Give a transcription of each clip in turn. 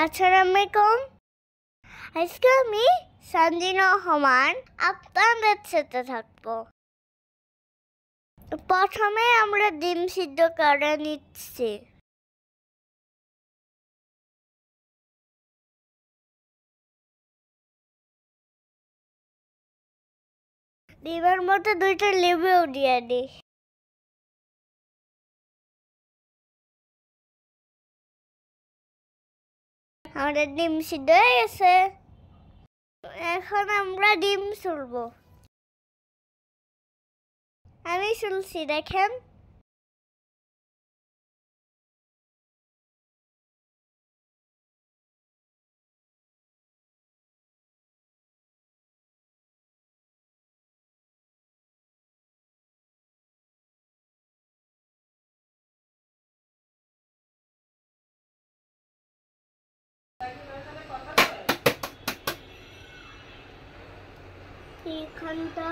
আসসালামাইকুম আজকে আমি সঞ্জিন রহমান আপনাদের সাথে থাকব প্রথমে আমরা ডিম সিদ্ধ করে নিচ্ছি ডিমের মতো দুইটা লেবুও দিয়ে দিই আমাদের ডিম সিদ্ধ হয়ে গেছে এখন আমরা ডিম চুলব আমি চুলছি দেখেন এখানটা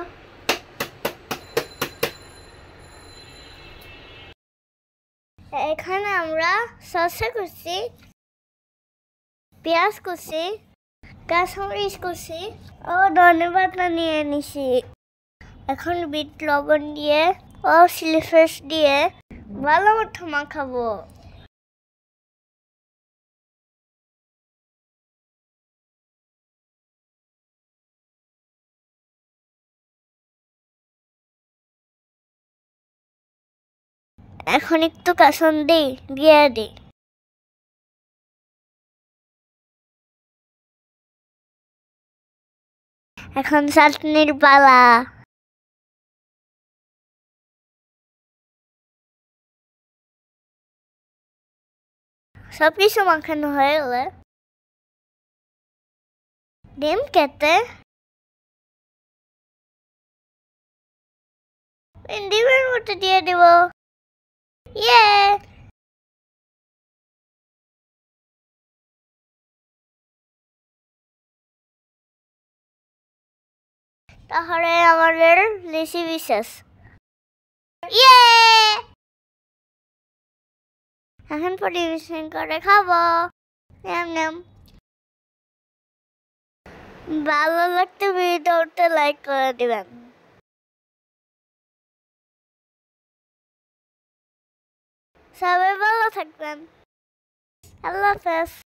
এখানে আমরা সসা করছি পেঁয়াজ করছি কাঁচামরিচ করছি ও ধনে পাতা নিয়ে নিছি এখন বিট লবণ দিয়ে ও সিলিফেস দিয়ে ভালো মতো মাখাবো এখন একটু কাসন দে দিয়া দে এখন চাটনির পালা সব কিছু মাখানো হয়ে গেলে ডিম কেটে ডিমের মতো দিয়ে দেবো Yeah. তাহলে আমাদের লিসি বিশেষ ইয়ে এখন পরিবেশন করে খাবো ভালো লাগতে ভিডিওটা লাইক করে দিবেন সবাই ভালো থাকবেন আল্লাহ হাফেজ